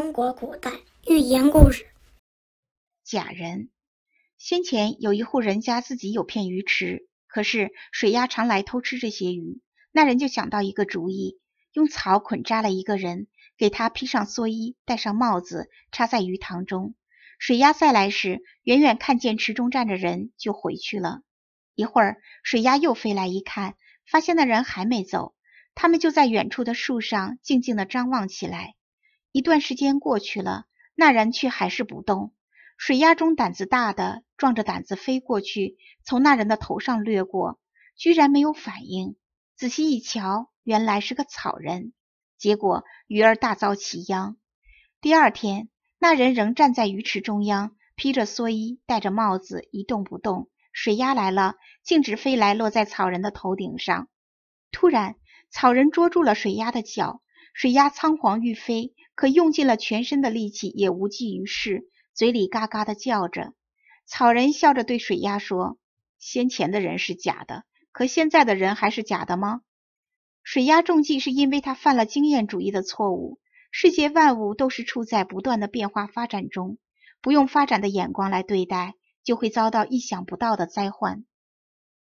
中国古代寓言故事：假人。先前有一户人家自己有片鱼池，可是水鸭常来偷吃这些鱼。那人就想到一个主意，用草捆扎了一个人，给他披上蓑衣，戴上帽子，插在鱼塘中。水鸭再来时，远远看见池中站着人，就回去了。一会儿，水鸭又飞来一看，发现那人还没走，他们就在远处的树上静静的张望起来。一段时间过去了，那人却还是不动。水鸭中胆子大的，壮着胆子飞过去，从那人的头上掠过，居然没有反应。仔细一瞧，原来是个草人。结果鱼儿大遭其殃。第二天，那人仍站在鱼池中央，披着蓑衣，戴着帽子，一动不动。水鸭来了，径直飞来，落在草人的头顶上。突然，草人捉住了水鸭的脚，水鸭仓皇欲飞。可用尽了全身的力气也无济于事，嘴里嘎嘎的叫着。草人笑着对水鸭说：“先前的人是假的，可现在的人还是假的吗？”水鸭中计是因为他犯了经验主义的错误。世界万物都是处在不断的变化发展中，不用发展的眼光来对待，就会遭到意想不到的灾患。